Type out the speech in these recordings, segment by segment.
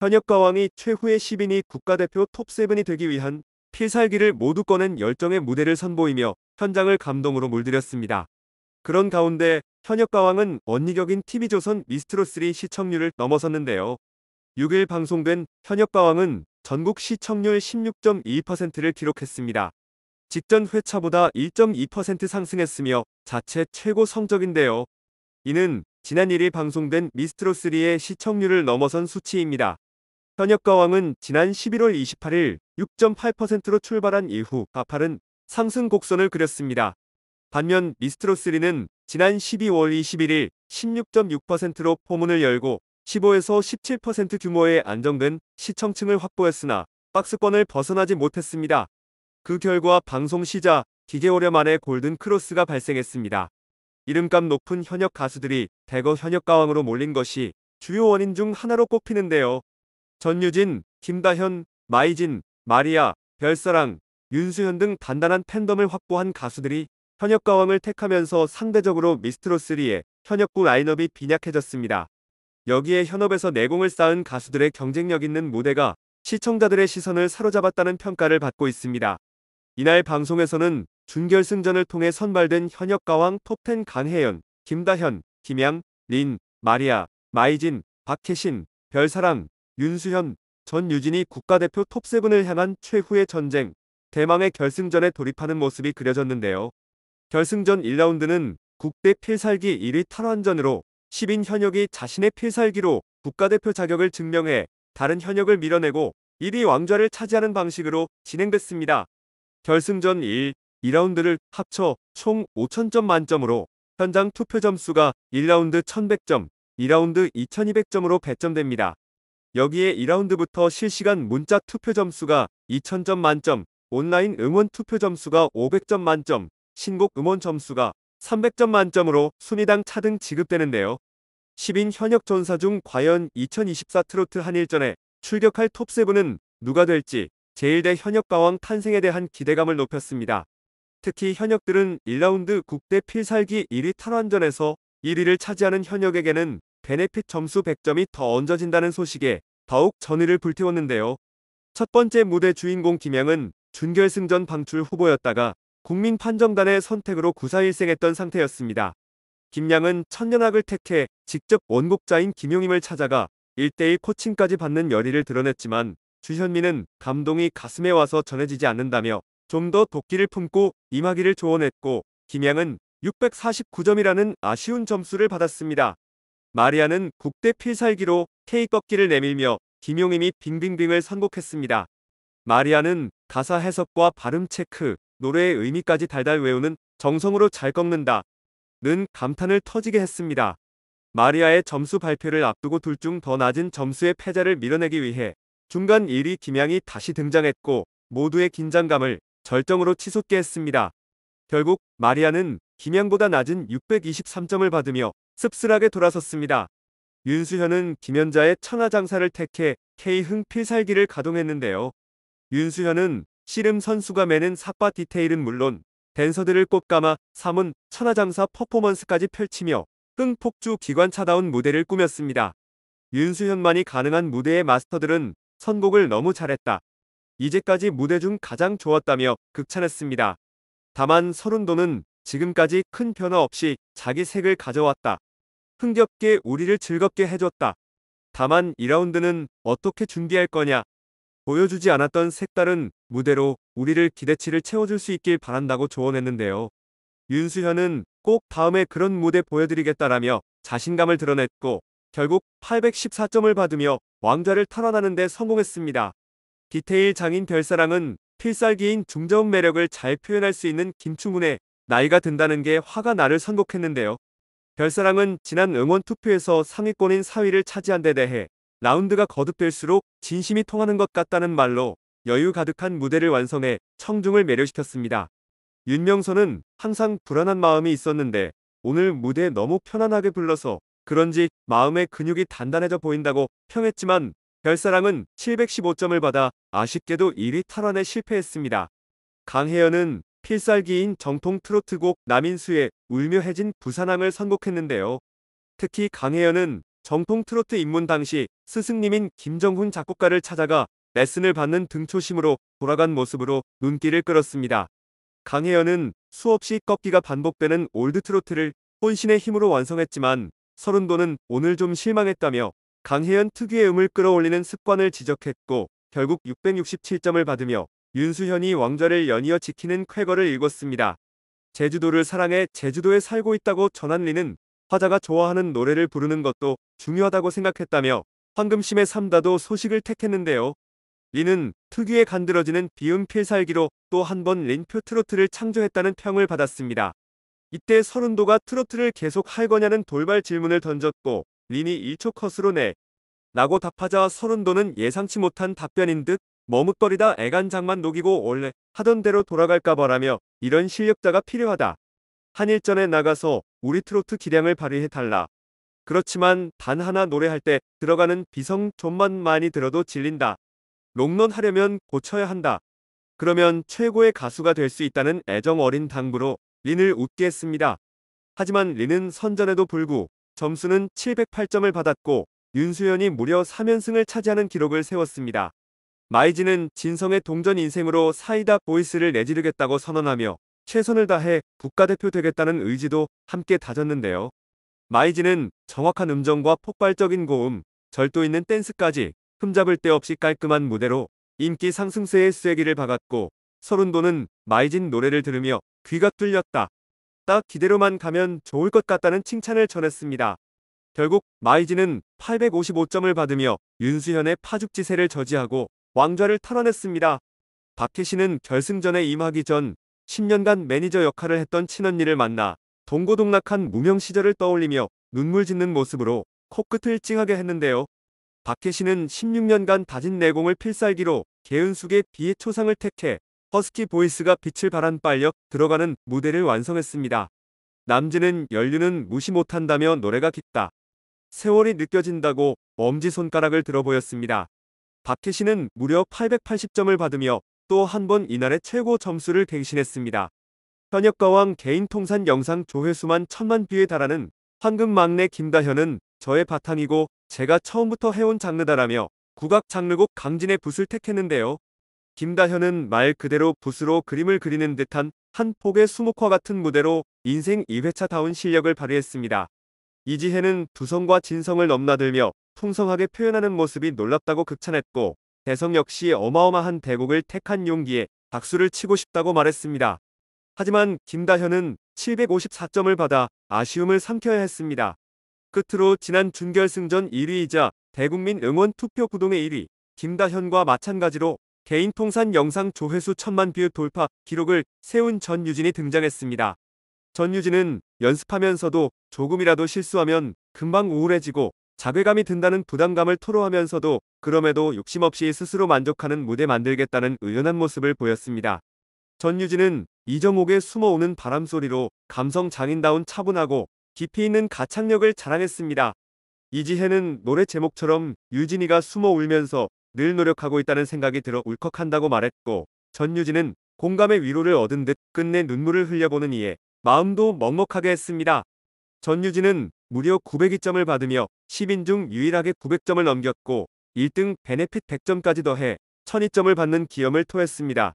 현역 가왕이 최후의 10인이 국가대표 톱7이 되기 위한 필살기를 모두 꺼낸 열정의 무대를 선보이며 현장을 감동으로 물들였습니다. 그런 가운데 현역 가왕은 언니격인 TV조선 미스트롯3 시청률을 넘어섰는데요. 6일 방송된 현역 가왕은 전국 시청률 16.2%를 기록했습니다. 직전 회차보다 1.2% 상승했으며 자체 최고 성적인데요. 이는 지난 1일 방송된 미스트롯3의 시청률을 넘어선 수치입니다. 현역가왕은 지난 11월 28일 6.8%로 출발한 이후 가파른 상승 곡선을 그렸습니다. 반면 미스트로3는 지난 12월 21일 16.6%로 포문을 열고 15에서 17% 규모의 안정된 시청층을 확보했으나 박스권을 벗어나지 못했습니다. 그 결과 방송 시작 기계오려 만에 골든 크로스가 발생했습니다. 이름값 높은 현역 가수들이 대거 현역 가왕으로 몰린 것이 주요 원인 중 하나로 꼽히는데요. 전유진, 김다현, 마이진, 마리아, 별사랑, 윤수현 등 단단한 팬덤을 확보한 가수들이 현역 가왕을 택하면서 상대적으로 미스트롯3의 현역구 라인업이 빈약해졌습니다. 여기에 현업에서 내공을 쌓은 가수들의 경쟁력 있는 무대가 시청자들의 시선을 사로잡았다는 평가를 받고 있습니다. 이날 방송에서는 준결승전을 통해 선발된 현역 가왕 톱10 강혜연, 김다현, 김양, 린, 마리아, 마이진, 박혜신, 별사랑, 윤수현, 전유진이 국가대표 톱7을 향한 최후의 전쟁, 대망의 결승전에 돌입하는 모습이 그려졌는데요. 결승전 1라운드는 국대 필살기 1위 탈환전으로 10인 현역이 자신의 필살기로 국가대표 자격을 증명해 다른 현역을 밀어내고 1위 왕좌를 차지하는 방식으로 진행됐습니다. 결승전 1, 2라운드를 합쳐 총 5,000점 만점으로 현장 투표 점수가 1라운드 1,100점, 2라운드 2,200점으로 배점됩니다. 여기에 2라운드부터 실시간 문자 투표 점수가 2000점 만점, 온라인 응원 투표 점수가 500점 만점, 신곡 응원 점수가 300점 만점으로 순위당 차등 지급되는데요. 10인 현역 전사 중 과연 2024 트로트 한일전에 출격할 톱세븐은 누가 될지 제1대 현역 가왕 탄생에 대한 기대감을 높였습니다. 특히 현역들은 1라운드 국대 필살기 1위 탈환전에서 1위를 차지하는 현역에게는 베네핏 점수 100점이 더 얹어진다는 소식에 더욱 전의를 불태웠는데요. 첫 번째 무대 주인공 김양은 준결승전 방출 후보였다가 국민 판정단의 선택으로 구사일생했던 상태였습니다. 김양은 천년학을 택해 직접 원곡자인 김용임을 찾아가 1대1 코칭까지 받는 열의를 드러냈지만 주현미는 감동이 가슴에 와서 전해지지 않는다며 좀 더 도끼를 품고 임하기를 조언했고 김양은 649점이라는 아쉬운 점수를 받았습니다. 마리아는 국대 필살기로 K 꺾기를 내밀며 김용임이 빙빙빙을 선곡했습니다. 마리아는 가사 해석과 발음 체크, 노래의 의미까지 달달 외우는 정성으로 잘 꺾는다. 는 감탄을 터지게 했습니다. 마리아의 점수 발표를 앞두고 둘 중 더 낮은 점수의 패자를 밀어내기 위해 중간 1위 김양이 다시 등장했고 모두의 긴장감을 절정으로 치솟게 했습니다. 결국 마리아는 김양보다 낮은 623점을 받으며 씁쓸하게 돌아섰습니다. 윤수현은 김연자의 천하장사를 택해 K흥 필살기를 가동했는데요. 윤수현은 씨름 선수가 매는 삿바 디테일은 물론 댄서들을 꽃감아 삼은 천하장사 퍼포먼스까지 펼치며 끈폭주 기관차다운 무대를 꾸몄습니다. 윤수현만이 가능한 무대의 마스터들은 선곡을 너무 잘했다. 이제까지 무대 중 가장 좋았다며 극찬했습니다. 다만 서른도는 지금까지 큰 변화 없이 자기 색을 가져왔다. 흥겹게 우리를 즐겁게 해줬다. 다만 2라운드는 어떻게 준비할 거냐? 보여주지 않았던 색다른 무대로 우리를 기대치를 채워줄 수 있길 바란다고 조언했는데요. 윤수현은 꼭 다음에 그런 무대 보여드리겠다라며 자신감을 드러냈고 결국 814점을 받으며 왕좌를 탈환하는 데 성공했습니다. 디테일 장인 별사랑은 필살기인 중저음 매력을 잘 표현할 수 있는 김충훈의 나이가 든다는 게 화가 나를 선곡했는데요. 별사랑은 지난 응원 투표에서 상위권인 4위를 차지한 데 대해 라운드가 거듭될수록 진심이 통하는 것 같다는 말로 여유 가득한 무대를 완성해 청중을 매료시켰습니다. 윤명선은 항상 불안한 마음이 있었는데 오늘 무대 너무 편안하게 불러서 그런지 마음의 근육이 단단해져 보인다고 평했지만 별사랑은 715점을 받아 아쉽게도 1위 탈환에 실패했습니다. 강혜연은 필살기인 정통 트로트곡 남인수의 울며 해진 부산항을 선곡했는데요. 특히 강혜연은 정통 트로트 입문 당시 스승님인 김정훈 작곡가를 찾아가 레슨을 받는 등초심으로 돌아간 모습으로 눈길을 끌었습니다. 강혜연은 수없이 꺾기가 반복되는 올드 트로트를 혼신의 힘으로 완성했지만 서른도는 오늘 좀 실망했다며 강혜연 특유의 음을 끌어올리는 습관을 지적했고 결국 667점을 받으며 윤수현이 왕좌를 연이어 지키는 쾌거를 읽었습니다. 제주도를 사랑해 제주도에 살고 있다고 전한 리는 화자가 좋아하는 노래를 부르는 것도 중요하다고 생각했다며 황금심의 삼다도 소식을 택했는데요. 리는 특유의 간드러지는 비음 필살기로 또 한 번 린표 트로트를 창조했다는 평을 받았습니다. 이때 서른도가 트로트를 계속 할 거냐는 돌발 질문을 던졌고 린이 1초 컷으로 내 라고 답하자 서른도는 예상치 못한 답변인 듯 머뭇거리다 애간장만 녹이고 원래 하던 대로 돌아갈까 봐라며 이런 실력자가 필요하다. 한일전에 나가서 우리 트로트 기량을 발휘해달라. 그렇지만 단 하나 노래할 때 들어가는 비성 존만 많이 들어도 질린다. 롱런 하려면 고쳐야 한다. 그러면 최고의 가수가 될 수 있다는 애정 어린 당부로 린을 웃게 했습니다. 하지만 린은 선전에도 불구 점수는 708점을 받았고 윤수연이 무려 3연승을 차지하는 기록을 세웠습니다. 마이진은 진성의 동전 인생으로 사이다 보이스를 내지르겠다고 선언하며 최선을 다해 국가대표 되겠다는 의지도 함께 다졌는데요. 마이진은 정확한 음정과 폭발적인 고음, 절도 있는 댄스까지 흠잡을 데 없이 깔끔한 무대로 인기 상승세의 쐐기를 박았고 서른도는 마이진 노래를 들으며 귀가 뚫렸다. 딱 기대로만 가면 좋을 것 같다는 칭찬을 전했습니다. 결국 마이진은 855점을 받으며 윤수현의 파죽지세를 저지하고 왕좌를 탈환했습니다. 박해신은 결승전에 임하기 전 10년간 매니저 역할을 했던 친언니를 만나 동고동락한 무명 시절을 떠올리며 눈물 짓는 모습으로 코끝을 찡하게 했는데요. 박해신은 16년간 다진 내공을 필살기로 개은숙의 비의 초상을 택해 허스키 보이스가 빛을 발한 빨력 들어가는 무대를 완성했습니다. 남진은 연륜은 무시 못한다며 노래가 깊다. 세월이 느껴진다고 엄지손가락을 들어 보였습니다. 박태신은 무려 880점을 받으며 또 한 번 이날의 최고 점수를 갱신했습니다. 현역가왕 개인 통산 영상 조회수만 천만 뷰에 달하는 황금 막내 김다현은 저의 바탕이고 제가 처음부터 해온 장르다라며 국악 장르곡 강진의 붓을 택했는데요. 김다현은 말 그대로 붓으로 그림을 그리는 듯한 한 폭의 수목화 같은 무대로 인생 2회차다운 실력을 발휘했습니다. 이지혜는 두성과 진성을 넘나들며 풍성하게 표현하는 모습이 놀랍다고 극찬했고 대성 역시 어마어마한 대국을 택한 용기에 박수를 치고 싶다고 말했습니다. 하지만 김다현은 754점을 받아 아쉬움을 삼켜야 했습니다. 끝으로 지난 준결승전 1위이자 대국민 응원 투표 구동의 1위 김다현과 마찬가지로 개인 통산 영상 조회수 천만 뷰 돌파 기록을 세운 전유진이 등장했습니다. 전유진은 연습하면서도 조금이라도 실수하면 금방 우울해지고 자괴감이 든다는 부담감을 토로하면서도 그럼에도 욕심 없이 스스로 만족하는 무대 만들겠다는 의연한 모습을 보였습니다. 전유진은 이정옥의 숨어오는 바람소리로 감성 장인다운 차분하고 깊이 있는 가창력을 자랑했습니다. 이지혜는 노래 제목처럼 유진이가 숨어 울면서 늘 노력하고 있다는 생각이 들어 울컥한다고 말했고 전유진은 공감의 위로를 얻은 듯 끝내 눈물을 흘려보는 이에 마음도 먹먹하게 했습니다. 전유진은 무려 902점을 받으며 10인 중 유일하게 900점을 넘겼고 1등 베네핏 100점까지 더해 1002점을 받는 기염을 토했습니다.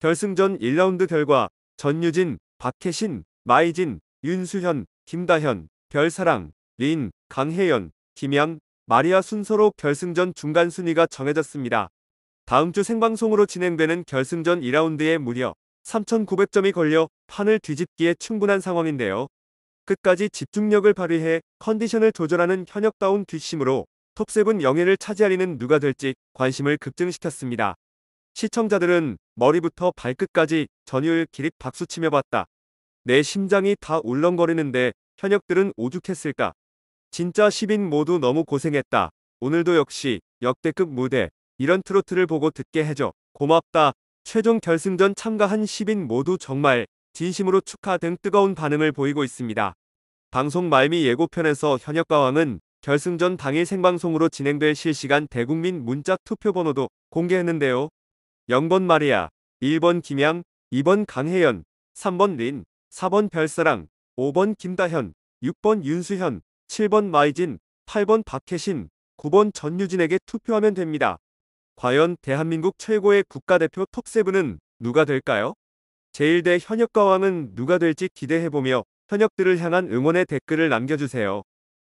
결승전 1라운드 결과 전유진, 박혜신, 마이진, 윤수현, 김다현, 별사랑, 린, 강혜연, 김양, 마리아 순서로 결승전 중간 순위가 정해졌습니다. 다음 주 생방송으로 진행되는 결승전 2라운드에 무려 3,900점이 걸려 판을 뒤집기에 충분한 상황인데요. 끝까지 집중력을 발휘해 컨디션을 조절하는 현역다운 뒷심으로 톱7 영예를 차지하리는 누가 될지 관심을 급증시켰습니다. 시청자들은 머리부터 발끝까지 전율 기립 박수치며 봤다. 내 심장이 다 울렁거리는데 현역들은 오죽했을까. 진짜 10인 모두 너무 고생했다. 오늘도 역시 역대급 무대 이런 트로트를 보고 듣게 해줘. 고맙다. 최종 결승전 참가한 1 0인 모두 정말 진심으로 축하 등 뜨거운 반응을 보이고 있습니다. 방송 말미 예고편에서 현역가왕은 결승전 당일 생방송으로 진행될 실시간 대국민 문자 투표 번호도 공개했는데요. 0번 마리아, 1번 김양, 2번 강혜연, 3번 린, 4번 별사랑, 5번 김다현, 6번 윤수현, 7번 마이진, 8번 박혜신, 9번 전유진에게 투표하면 됩니다. 과연 대한민국 최고의 국가대표 톱7은 누가 될까요? 제일대 현역 가왕은 누가 될지 기대해보며 현역들을 향한 응원의 댓글을 남겨주세요.